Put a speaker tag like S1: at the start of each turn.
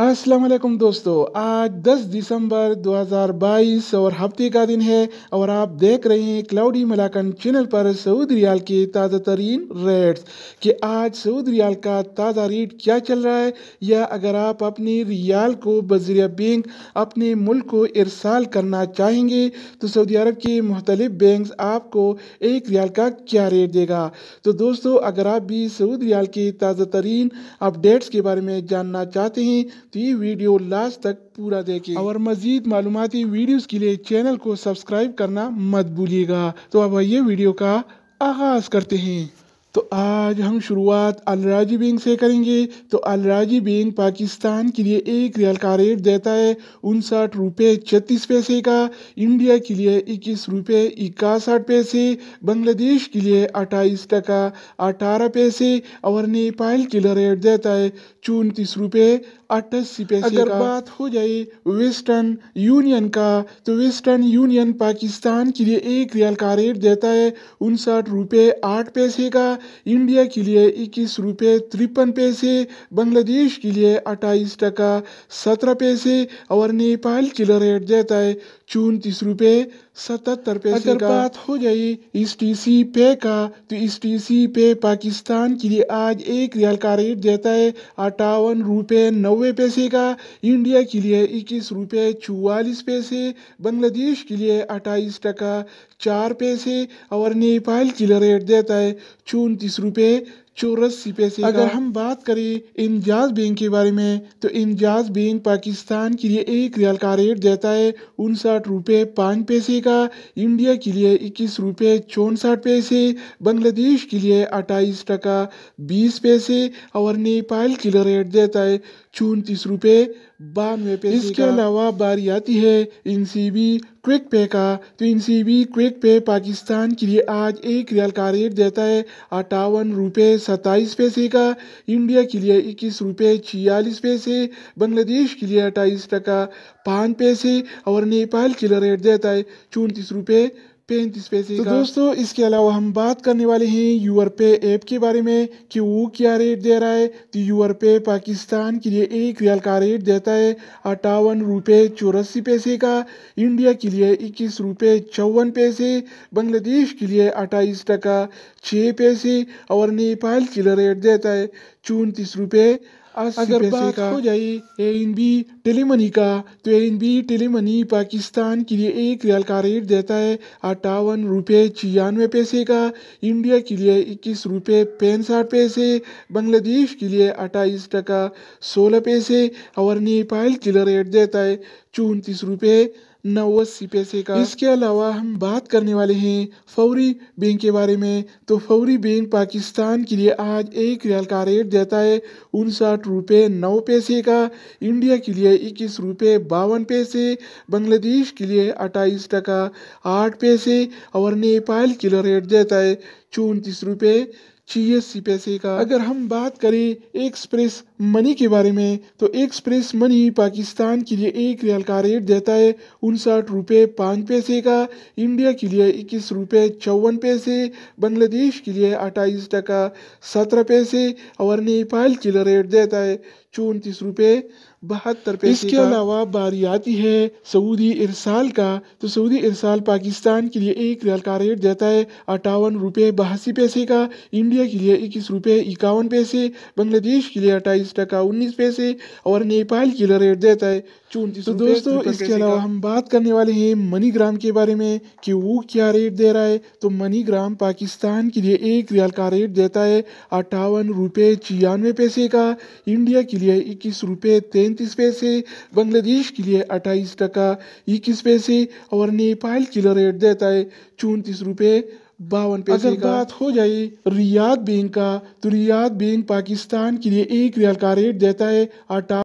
S1: असलम दोस्तों आज 10 दिसंबर 2022 और हफ्ते का दिन है और आप देख रहे हैं क्लाउडी मलाकन चैनल पर सऊद रियाल के ताज़ा तरीन रेट्स कि आज सऊद रियाल का ताज़ा रेट क्या चल रहा है या अगर आप अपने रियाल को बजरिया बैंक अपने मुल्क को इरसाल करना चाहेंगे तो सऊदी अरब के मुख्तलिफ बैंक आपको एक रियाल का क्या रेट देगा तो दोस्तों अगर आप भी सऊद रियाल के ताज़ा तरीन अपडेट्स के बारे में जानना चाहते हैं सकती वीडियो लास्ट तक पूरा देखें और मजीद मालूमती वीडियोस के लिए चैनल को सब्सक्राइब करना मत भूलिएगा तो अब ये वीडियो का आगाज करते हैं तो आज हम शुरुआत अलराजी बैंक से करेंगे तो अलराजी बैंक पाकिस्तान के लिए एक रियल का रेट देता है उनसठ रुपये छत्तीस पैसे का इंडिया के लिए इक्कीस रुपये इक्यासठ पैसे बांग्लादेश के लिए अट्ठाईस टका अठारह पैसे और नेपाल के लिए रेट देता है चौंतीस रुपये अट्ठासी पैसे अगर का। बात हो जाए वेस्टर्न यूनियन का तो वेस्टर्न यूनियन पाकिस्तान के लिए एक रियल का रेट देता है उनसठ रुपये आठ पैसे का इंडिया के लिए इक्कीस रुपये तिरपन पैसे बांग्लादेश के लिए अट्ठाईस टका सत्रह पैसे और नेपाल के लिए रेट जाता है चौतीस रुपये सतहत्तर पैसे अगर बात हो जाए इस टी सी पे का तो इस टी सी पे पाकिस्तान के लिए आज एक रियाल का रेट देता है अट्ठावन रुपये नब्बे पैसे का इंडिया के लिए इक्कीस रुपये चौवालीस पैसे बांग्लादेश के लिए अट्ठाईस टका चार पैसे और नेपाल के लिए रेट देता है चौंतीस रुपये चौरस पैसे अगर हम बात करें इंजाज बैंक के बारे में तो इंजाज बैंक पाकिस्तान के लिए एक रियाल का रेट देता है उनसठ रुपये पाँच पैसे का इंडिया के लिए इक्कीस रुपये चौंसठ पैसे बांग्लादेश के लिए अट्ठाईस टका बीस पैसे और नेपाल के लिए रेट देता है चौंतीस रुपये बानवे पैसे इसके अलावा बारी आती है एन सी बी क्विक पे का तो इन सी बी क्विक पे पाकिस्तान के लिए आज एक रियल का रेट देता है अट्ठावन रुपये सत्ताईस पैसे का इंडिया के लिए इक्कीस रुपये छियालीस पैसे बांग्लादेश के लिए अट्ठाईस टका पाँच पैसे और नेपाल के लिए रेट देता है चौंतीस रुपये पैंतीस पैसे तो दोस्तों इसके अलावा हम बात करने वाले हैं यूर पे ऐप के बारे में कि वो क्या रेट दे रहा है तो यूर पे पाकिस्तान के लिए एक रियाल का रेट देता है अट्ठावन रुपये चौरासी पैसे का इंडिया के लिए इक्कीस रुपये चौवन पैसे बांग्लादेश के लिए अट्ठाईस टका छः पैसे और नेपाल के लिए रेट देता है चौंतीस रुपये अगर बात हो जाए ए एन बी मनी का तो A N B tele money Pakistan के लिए एक रियाल का रेट देता है अट्ठावन रुपये छियानवे पैसे का इंडिया के लिए इक्कीस रुपये पैंसठ पैसे बांग्लादेश के लिए अट्ठाईस टका सोलह पैसे और नेपाल के लिए रेट देता है चौंतीस रुपये नौवत सी पैसे का इसके अलावा हम बात करने वाले हैं फौरी बैंक के बारे में तो फौरी बैंक पाकिस्तान के लिए आज एक रियाल का रेट देता है उनसठ रुपये नौ पैसे का इंडिया के लिए इक्कीस रुपये बावन पैसे बांग्लादेश के लिए अट्ठाईस टका आठ पैसे और नेपाल के लिए रेट देता है चौंतीस रुपये छियासी पैसे का अगर हम बात करें एक्सप्रेस मनी के बारे में तो एक्सप्रेस मनी पाकिस्तान के लिए एक रियाल का रेट देता है उनसठ रुपये पाँच पैसे का इंडिया के लिए इक्कीस रुपये चौवन पैसे बांग्लादेश के लिए अट्ठाईस टका सत्रह पैसे और नेपाल के लिए रेट देता है चौंतीस रुपये बहत्तर पैसे इसके अलावा बारी आती है सऊदी इरसाल का तो सऊदी इरसाल पाकिस्तान के लिए एक रियाल का रेट देता है अट्ठावन रुपये बहासी पैसे का इंडिया के लिए इक्कीस रुपये इक्यावन पैसे बांग्लादेश के लिए अट्ठाईस टका उन्नीस पैसे और नेपाल की रेट देता है तो दोस्तों इसके अलावा हम बात करने वाले हैं मनीग्राम के बारे में कि वो क्या रेट दे रहा है तो मनीग्राम पाकिस्तान के लिए एक रियाल का रेट देता है अट्ठावन रुपये छियानवे पैसे का इंडिया के लिए इक्कीस रुपये तैंतीस पैसे बांग्लादेश के लिए अट्ठाईस टका इक्कीस पैसे और नेपाल के लिए रेट देता है चौंतीस रुपये बावन पैसे अगर बात हो जाए रियाद बैंक का तो रियाद बैंक पाकिस्तान के लिए एक रियाल का रेट देता है अट्ठा